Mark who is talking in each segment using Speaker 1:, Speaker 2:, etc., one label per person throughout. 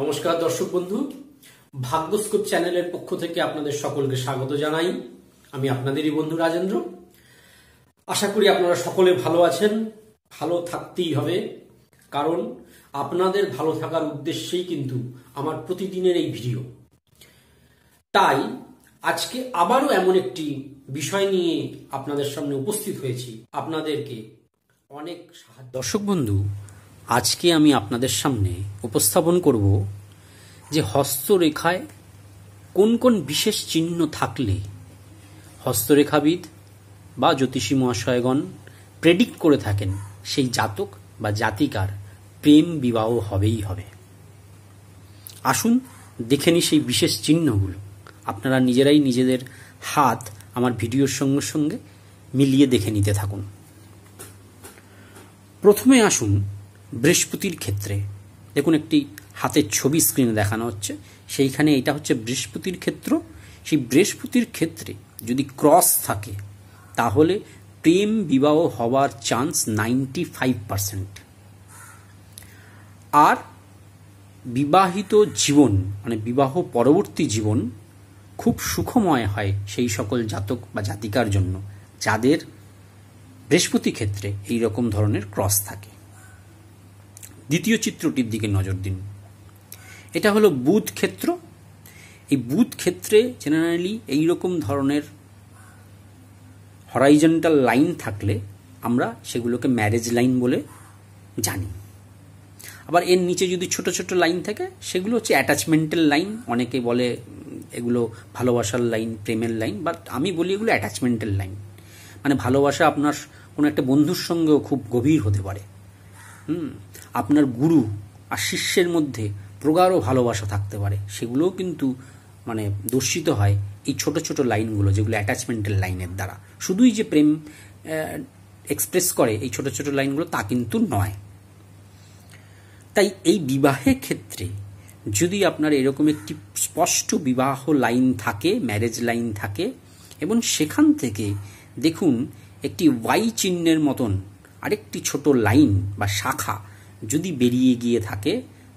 Speaker 1: নমস্কার দর্শক বন্ধু ভাগ্যস্কোপ চ্যানেলের পক্ষ থেকে আপনাদের সকলকে স্বাগত জানাই আমি আপনাদেরই বন্ধু রাজেন্দ্র আশা করি আপনারা সকলে ভালো আছেন ভালো থাকতেই হবে কারণ আপনাদের ভালো থাকার উদ্দেশ্যেই কিন্তু আমার প্রতিদিনের এই ভিডিও তাই আজকে আবারও এমন একটি বিষয় নিয়ে আপনাদের সামনে উপস্থিত হয়েছি আপনাদেরকে অনেক দর্শক বন্ধু আজকে আমি আপনাদের সামনে উপস্থাপন করব যে হস্তরেখায় কোন কোন বিশেষ চিহ্ন থাকলে হস্তরেখাবিদ বা জ্যোতিষী মহাশয়গণ প্রেডিক্ট করে থাকেন সেই জাতক বা জাতিকার প্রেম বিবাহ হবেই হবে আসুন দেখে নি সেই বিশেষ চিহ্নগুলো আপনারা নিজেরাই নিজেদের হাত আমার ভিডিওর সঙ্গে সঙ্গে মিলিয়ে দেখে নিতে থাকুন প্রথমে আসুন বৃহস্পতির ক্ষেত্রে দেখুন একটি হাতের ছবি স্ক্রিনে দেখানো হচ্ছে সেইখানে এটা হচ্ছে বৃহস্পতির ক্ষেত্র সেই বৃহস্পতির ক্ষেত্রে যদি ক্রস থাকে তাহলে প্রেম বিবাহ হওয়ার চান্স নাইনটি ফাইভ পারসেন্ট আর বিবাহিত জীবন মানে বিবাহ পরবর্তী জীবন খুব সুখময় হয় সেই সকল জাতক বা জাতিকার জন্য যাদের বৃহস্পতি ক্ষেত্রে এই রকম ধরনের ক্রস থাকে দ্বিতীয় চিত্রটির দিকে নজর দিন এটা হলো বুধ ক্ষেত্র এই বুধ ক্ষেত্রে জেনারেলি এইরকম ধরনের হরাইজেন্টাল লাইন থাকলে আমরা সেগুলোকে ম্যারেজ লাইন বলে জানি আবার এর নিচে যদি ছোট ছোট লাইন থাকে সেগুলো হচ্ছে অ্যাটাচমেন্টের লাইন অনেকে বলে এগুলো ভালোবাসার লাইন প্রেমের লাইন বাট আমি বলি এগুলো অ্যাটাচমেন্টের লাইন মানে ভালোবাসা আপনার কোনো একটা বন্ধুর সঙ্গেও খুব গভীর হতে পারে হুম আপনার গুরু আর শিষ্যের মধ্যে প্রগাঢ় ভালোবাসা থাকতে পারে সেগুলোও কিন্তু মানে দর্শিত হয় এই ছোট ছোট লাইনগুলো যেগুলো অ্যাটাচমেন্টের লাইনের দ্বারা শুধুই যে প্রেম এক্সপ্রেস করে এই ছোট ছোট লাইনগুলো তা কিন্তু নয় তাই এই বিবাহের ক্ষেত্রে যদি আপনার এরকম একটি স্পষ্ট বিবাহ লাইন থাকে ম্যারেজ লাইন থাকে এবং সেখান থেকে দেখুন একটি ওয়াই চিহ্নের মতন আরেকটি ছোট লাইন বা শাখা যদি বেরিয়ে গিয়ে থাকে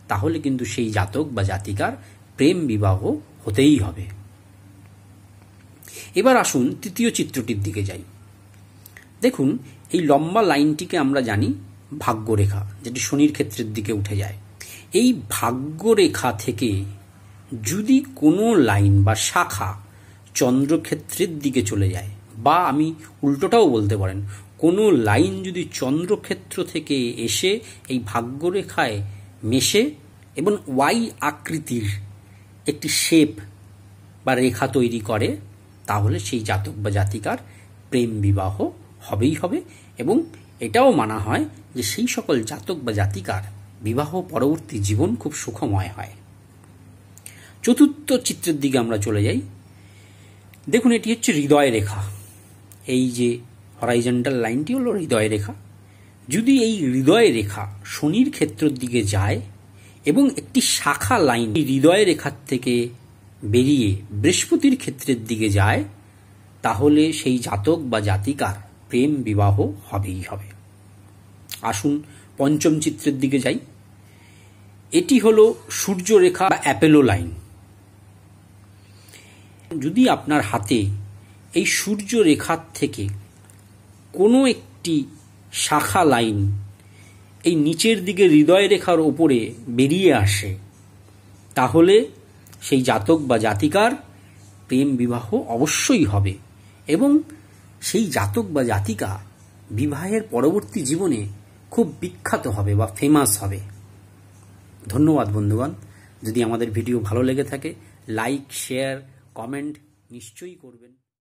Speaker 1: তাহলে কিন্তু সেই জাতক বা জাতিকার প্রেম বিবাহ হতেই হবে এবার আসুন তৃতীয় চিত্রটির দিকে যাই দেখুন এই লম্বা লাইনটিকে আমরা জানি ভাগ্যরেখা যেটি শনির ক্ষেত্রের দিকে উঠে যায় এই ভাগ্যরেখা থেকে যদি কোনো লাইন বা শাখা চন্দ্রক্ষেত্রের দিকে চলে যায় বা আমি উল্টোটাও বলতে পারেন কোনো লাইন যদি চন্দ্রক্ষেত্র থেকে এসে এই ভাগ্যরেখায় মেশে এবং ওয়াই আকৃতির একটি শেপ বা রেখা তৈরি করে তাহলে সেই জাতক বা জাতিকার প্রেম বিবাহ হবেই হবে এবং এটাও মানা হয় যে সেই সকল জাতক বা জাতিকার বিবাহ পরবর্তী জীবন খুব সুখময় হয় চতুর্থ চিত্রের দিকে আমরা চলে যাই দেখুন এটি হচ্ছে হৃদয় রেখা এই যে হরাইজেন্টাল লাইনটি হলো হৃদয় রেখা যদি এই হৃদয় রেখা শনির ক্ষেত্রের দিকে যায় এবং একটি শাখা লাইন হৃদয় রেখার থেকে বেরিয়ে বৃহস্পতির ক্ষেত্রের দিকে যায় তাহলে সেই জাতক বা জাতিকার প্রেম বিবাহ হবেই হবে আসুন পঞ্চম চিত্রের দিকে যাই এটি হলো সূর্যরেখা বা অ্যাপেলো লাইন যদি আপনার হাতে এই সূর্যরেখার থেকে কোনো একটি শাখা লাইন এই নিচের দিকে হৃদয় রেখার ওপরে বেরিয়ে আসে তাহলে সেই জাতক বা জাতিকার প্রেম বিবাহ অবশ্যই হবে এবং সেই জাতক বা জাতিকা বিবাহের পরবর্তী জীবনে খুব বিখ্যাত হবে বা ফেমাস হবে ধন্যবাদ বন্ধুগণ যদি আমাদের ভিডিও ভালো লেগে থাকে লাইক শেয়ার কমেন্ট নিশ্চয়ই করবেন